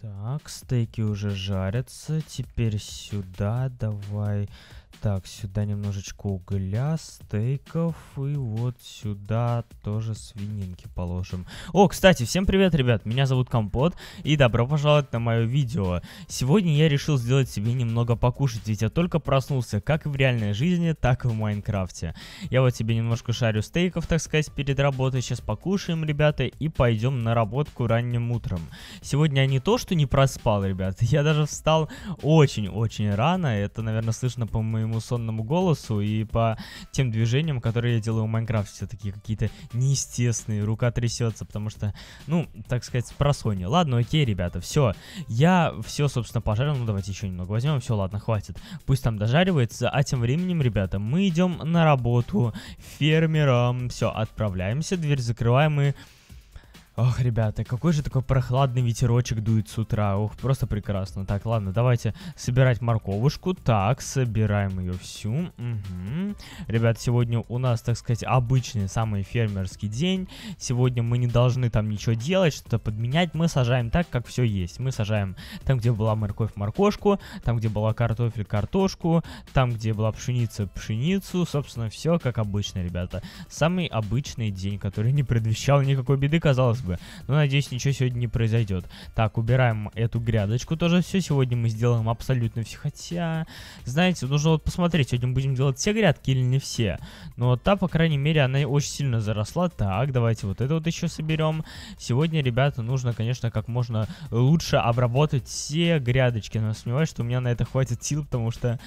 Так, стейки уже жарятся. Теперь сюда давай так, сюда немножечко угля, стейков и вот сюда тоже свининки положим. О, кстати, всем привет, ребят, меня зовут Компот и добро пожаловать на мое видео. Сегодня я решил сделать себе немного покушать, ведь я только проснулся как в реальной жизни, так и в Майнкрафте. Я вот себе немножко шарю стейков, так сказать, перед работой, сейчас покушаем, ребята, и пойдем на работку ранним утром. Сегодня я не то, что не проспал, ребят, я даже встал очень-очень рано, это, наверное, слышно по моему моему сонному голосу и по тем движениям, которые я делаю в Майнкрафте. Все таки какие-то неестественные, рука трясется, потому что, ну, так сказать, про Sony. Ладно, окей, ребята, все. Я все, собственно, пожарил. Ну, давайте еще немного возьмем. Все, ладно, хватит. Пусть там дожаривается. А тем временем, ребята, мы идем на работу фермером. Все, отправляемся, дверь закрываем и Ох, ребята, какой же такой прохладный ветерочек дует с утра. Ох, просто прекрасно. Так, ладно, давайте собирать морковушку. Так, собираем ее всю. Угу. Ребят, сегодня у нас, так сказать, обычный самый фермерский день. Сегодня мы не должны там ничего делать, что-то подменять. Мы сажаем так, как все есть. Мы сажаем там, где была морковь, моркошку. Там, где была картофель, картошку. Там, где была пшеница, пшеницу. Собственно, все как обычно, ребята. Самый обычный день, который не предвещал никакой беды, казалось бы бы. Но надеюсь, ничего сегодня не произойдет. Так, убираем эту грядочку тоже все. Сегодня мы сделаем абсолютно все. Хотя, знаете, нужно вот посмотреть, сегодня будем делать все грядки или не все. Но та, по крайней мере, она очень сильно заросла. Так, давайте вот это вот еще соберем. Сегодня, ребята, нужно, конечно, как можно лучше обработать все грядочки. Но сомневаюсь, что у меня на это хватит сил, потому что...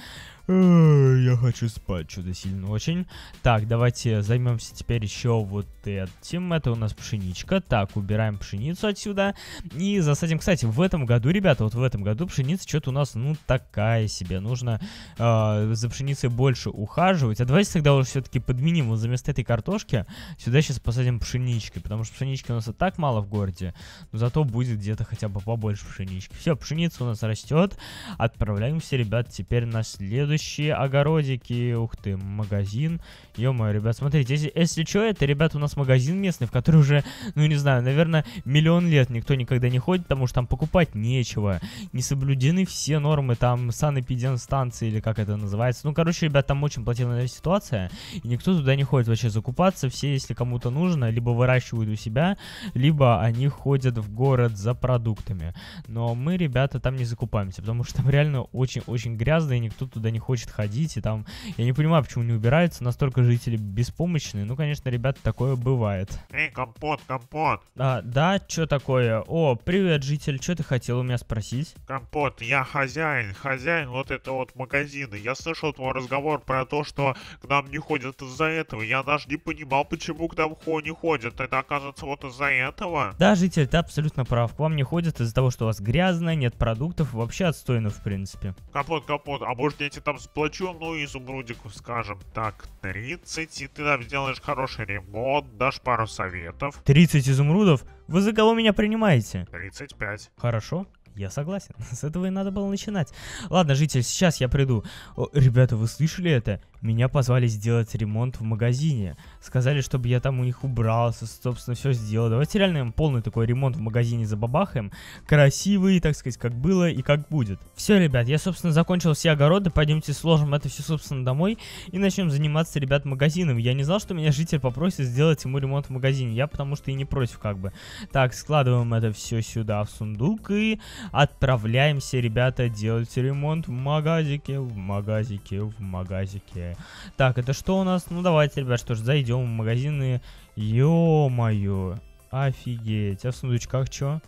Я хочу спать, что-то сильно очень. Так, давайте займемся теперь еще вот этим. Это у нас пшеничка. Так, убираем пшеницу отсюда. И засадим. Кстати, в этом году, ребята, вот в этом году пшеница что-то у нас, ну, такая себе. Нужно э, за пшеницей больше ухаживать. А давайте тогда уже все-таки подменим. Вот заместо этой картошки сюда сейчас посадим пшенички. Потому что пшенички у нас и так мало в городе. Но зато будет где-то хотя бы побольше пшенички. Все, пшеница у нас растет. Отправляемся, ребят, теперь на следующий будущее, огородики, ух ты, магазин. Ё-моё, ребят, смотрите, если, если что, это, ребят, у нас магазин местный, в который уже, ну не знаю, наверное, миллион лет никто никогда не ходит, потому что там покупать нечего. Не соблюдены все нормы, там санэпидемстанции или как это называется. Ну, короче, ребят, там очень платежная ситуация, и никто туда не ходит вообще закупаться. Все, если кому-то нужно, либо выращивают у себя, либо они ходят в город за продуктами. Но мы, ребята, там не закупаемся, потому что там реально очень-очень грязно, и никто туда не хочет ходить, и там, я не понимаю, почему не убираются, настолько жители беспомощные, ну, конечно, ребята, такое бывает. Эй, компот, компот! А, да, что такое? О, привет, житель, что ты хотел у меня спросить? Компот, я хозяин, хозяин вот это вот магазина, я слышал твой разговор про то, что к нам не ходят из-за этого, я даже не понимал, почему к нам не ходят, это оказывается вот из-за этого? Да, житель, ты абсолютно прав, к вам не ходят из-за того, что у вас грязно, нет продуктов, вообще отстойно, в принципе. Капот, капот, а может я тебе там там с плачом, ну изумрудиков, скажем так, 30, и ты там сделаешь хороший ремонт, дашь пару советов. 30 изумрудов? Вы за кого меня принимаете? 35. Хорошо. Я согласен. С этого и надо было начинать. Ладно, житель, сейчас я приду. О, ребята, вы слышали это? меня позвали сделать ремонт в магазине. Сказали, чтобы я там у них убрался, собственно, все сделал. Давайте реально им полный такой ремонт в магазине забабахаем. Красивый, так сказать, как было и как будет. Все, ребят, я, собственно, закончил все огороды. Пойдемте сложим это все, собственно, домой и начнем заниматься, ребят, магазином. Я не знал, что меня житель попросит сделать ему ремонт в магазине. Я потому что и не против, как бы. Так, складываем это все сюда в сундук и отправляемся, ребята, делать ремонт в магазике, в магазике, в магазике далее. Так, это что у нас? Ну, давайте, ребят, что ж, зайдем в магазины. Ё-моё. Офигеть. А в сундучках что?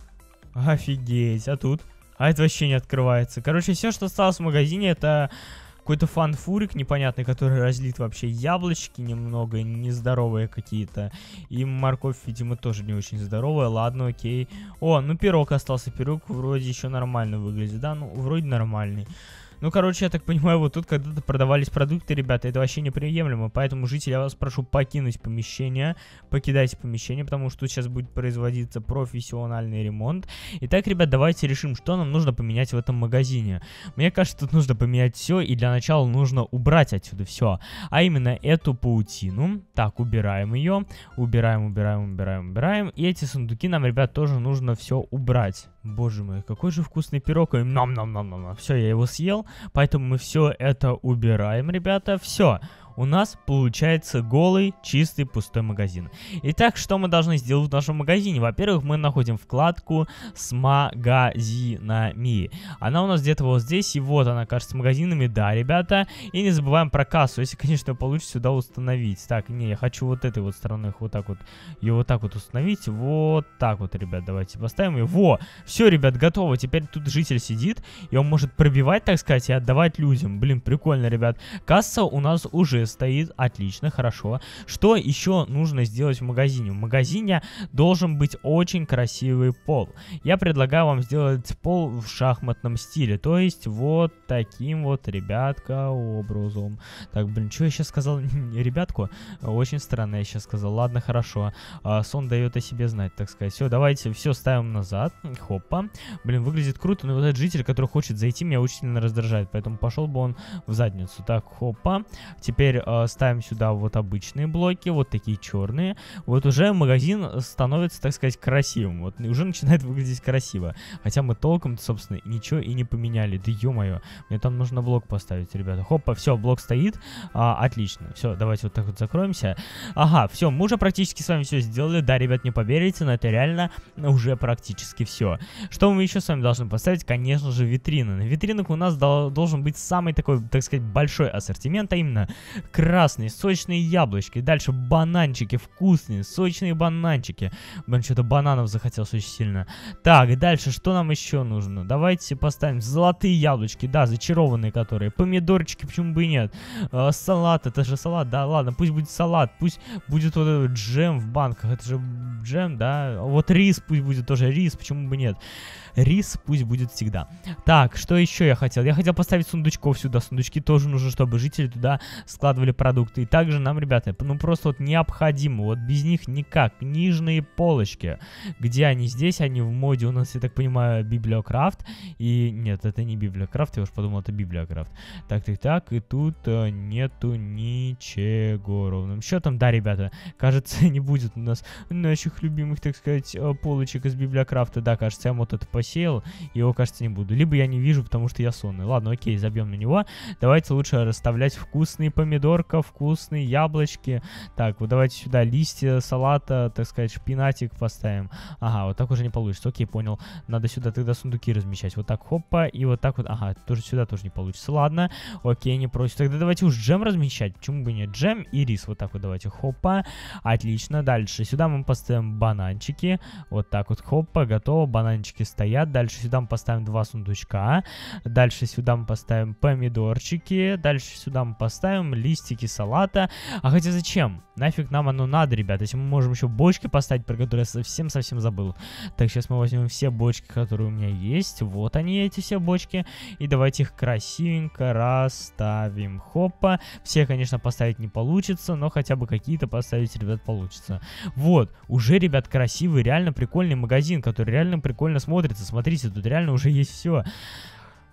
Офигеть. А тут? А это вообще не открывается. Короче, все, что осталось в магазине, это какой-то фанфурик непонятный, который разлит вообще яблочки немного, нездоровые какие-то. И морковь, видимо, тоже не очень здоровая. Ладно, окей. О, ну пирог остался. Пирог вроде еще нормально выглядит, да? Ну, вроде нормальный. Ну, короче, я так понимаю, вот тут когда-то продавались продукты, ребята, это вообще неприемлемо. Поэтому, жители, я вас прошу покинуть помещение, покидайте помещение, потому что тут сейчас будет производиться профессиональный ремонт. Итак, ребят, давайте решим, что нам нужно поменять в этом магазине. Мне кажется, тут нужно поменять все, и для начала нужно убрать отсюда все. А именно эту паутину. Так, убираем ее. Убираем, убираем, убираем, убираем. И эти сундуки нам, ребят, тоже нужно все убрать. Боже мой, какой же вкусный пирог. Нам-нам-нам-нам. Все, я его съел. Поэтому мы все это убираем, ребята. Все у нас получается голый, чистый, пустой магазин. Итак, что мы должны сделать в нашем магазине? Во-первых, мы находим вкладку с магазинами. Она у нас где-то вот здесь, и вот она, кажется, с магазинами, да, ребята. И не забываем про кассу, если, конечно, получится сюда установить. Так, не, я хочу вот этой вот стороны вот так вот, ее вот так вот установить, вот так вот, ребят, давайте поставим. ее во, все, ребят, готово, теперь тут житель сидит, и он может пробивать, так сказать, и отдавать людям. Блин, прикольно, ребят. Касса у нас уже стоит, отлично, хорошо. Что еще нужно сделать в магазине? В магазине должен быть очень красивый пол. Я предлагаю вам сделать пол в шахматном стиле, то есть вот таким вот, ребятка, образом. Так, блин, что я сейчас сказал? Ребятку? Очень странно я сейчас сказал. Ладно, хорошо. А, сон дает о себе знать, так сказать. Все, давайте все ставим назад. Хопа. Блин, выглядит круто, но вот этот житель, который хочет зайти, меня очень сильно раздражает, поэтому пошел бы он в задницу. Так, хопа. Теперь теперь э, ставим сюда вот обычные блоки, вот такие черные. Вот уже магазин становится, так сказать, красивым. Вот уже начинает выглядеть красиво. Хотя мы толком, собственно, ничего и не поменяли. Да ё-моё, мне там нужно блок поставить, ребята. Хопа, все, блок стоит. А, отлично. Все, давайте вот так вот закроемся. Ага, все, мы уже практически с вами все сделали. Да, ребят, не поверите, но это реально уже практически все. Что мы еще с вами должны поставить? Конечно же, витрины. На витринах у нас должен быть самый такой, так сказать, большой ассортимент, а именно красные, сочные яблочки. Дальше бананчики, вкусные, сочные бананчики. Блин, что-то бананов захотелось очень сильно. Так, дальше, что нам еще нужно? Давайте поставим золотые яблочки, да, зачарованные которые. Помидорчики, почему бы и нет. Э, салат, это же салат, да, ладно, пусть будет салат, пусть будет вот этот джем в банках, это же джем, да. Вот рис пусть будет тоже рис, почему бы нет. Рис пусть будет всегда. Так, что еще я хотел? Я хотел поставить сундучков сюда. Сундучки тоже нужно, чтобы жители туда складывали вкладывали продукты. И также нам, ребята, ну просто вот необходимо, вот без них никак. Книжные полочки, где они здесь, они в моде у нас, я так понимаю, библиокрафт. И нет, это не библиокрафт, я уж подумал, это библиокрафт. Так, так, так, и тут э, нету ничего ровным счетом. Да, ребята, кажется, не будет у нас наших любимых, так сказать, э, полочек из библиокрафта. Да, кажется, я вот это посеял, его, кажется, не буду. Либо я не вижу, потому что я сонный. Ладно, окей, забьем на него. Давайте лучше расставлять вкусные помидоры помидорка, вкусные яблочки. Так, вот давайте сюда листья салата, так сказать, шпинатик поставим. Ага, вот так уже не получится. Окей, понял. Надо сюда тогда сундуки размещать. Вот так, хопа, и вот так вот. Ага, тоже сюда тоже не получится. Ладно, окей, не против. Тогда давайте уж джем размещать. Почему бы не джем и рис? Вот так вот давайте, хопа. Отлично, дальше. Сюда мы поставим бананчики. Вот так вот, хопа, готово. Бананчики стоят. Дальше сюда мы поставим два сундучка. Дальше сюда мы поставим помидорчики. Дальше сюда мы поставим листики салата. А хотя зачем? Нафиг нам оно надо, ребят. Если мы можем еще бочки поставить, про которые я совсем-совсем забыл. Так, сейчас мы возьмем все бочки, которые у меня есть. Вот они, эти все бочки. И давайте их красивенько расставим. Хопа. Все, конечно, поставить не получится, но хотя бы какие-то поставить, ребят, получится. Вот. Уже, ребят, красивый, реально прикольный магазин, который реально прикольно смотрится. Смотрите, тут реально уже есть все.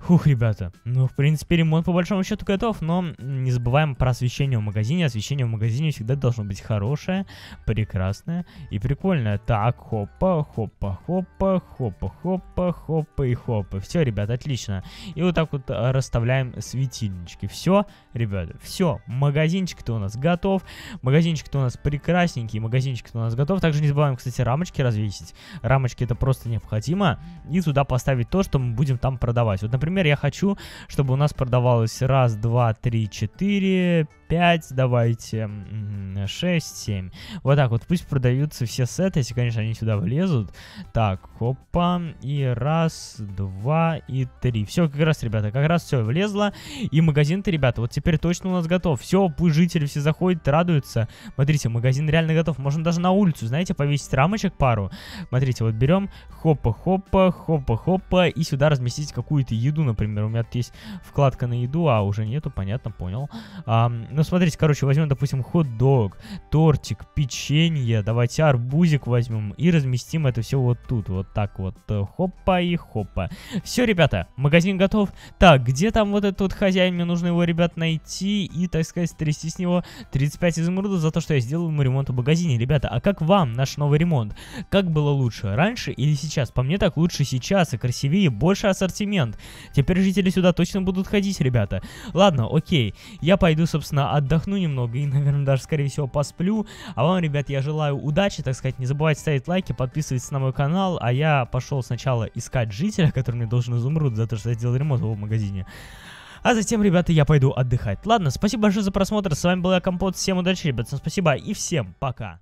Фух, ребята, ну, в принципе, ремонт по большому счету готов, но не забываем про освещение в магазине. Освещение в магазине всегда должно быть хорошее, прекрасное и прикольное. Так, хопа, хопа, хопа, хопа, хопа, хопа и хопа. Все, ребята, отлично. И вот так вот а, расставляем светильнички. Все, ребята, все. Магазинчик-то у нас готов, магазинчик-то у нас прекрасненький, магазинчик-то у нас готов. Также не забываем, кстати, рамочки развесить. Рамочки это просто необходимо. И туда поставить то, что мы будем там продавать. Вот, например, Например, я хочу, чтобы у нас продавалось раз, два, три, четыре, пять. Давайте 6, 7. Вот так вот, пусть продаются все сеты, если, конечно, они сюда влезут. Так, опа, и раз, два, и три. Все, как раз, ребята, как раз все влезло. И магазин-то, ребята, вот теперь точно у нас готов. Все, пусть жители все заходят, радуются. Смотрите, магазин реально готов. Можно даже на улицу, знаете, повесить рамочек пару. Смотрите, вот берем хопа-хопа, хопа-хопа, и сюда разместить какую-то еду, например. У меня тут есть вкладка на еду, а уже нету, понятно, понял. А, ну, смотрите, короче, возьмем, допустим, хот-дог пирожок, тортик, печенье, давайте арбузик возьмем и разместим это все вот тут, вот так вот, э, хопа и хопа. Все, ребята, магазин готов. Так, где там вот этот вот хозяин? Мне нужно его, ребят, найти и, так сказать, трясти с него 35 изумрудов за то, что я сделал ему ремонт в магазине. Ребята, а как вам наш новый ремонт? Как было лучше, раньше или сейчас? По мне так лучше сейчас, и красивее, больше ассортимент. Теперь жители сюда точно будут ходить, ребята. Ладно, окей, я пойду, собственно, отдохну немного и, наверное, даже, скорее всего, всего, посплю. А вам, ребят, я желаю удачи, так сказать. Не забывайте ставить лайки, подписывайтесь на мой канал. А я пошел сначала искать жителя, который мне должен изумруд за то, что я сделал ремонт в магазине. А затем, ребята, я пойду отдыхать. Ладно, спасибо большое за просмотр. С вами был я, Компот. Всем удачи, ребят. спасибо и всем пока.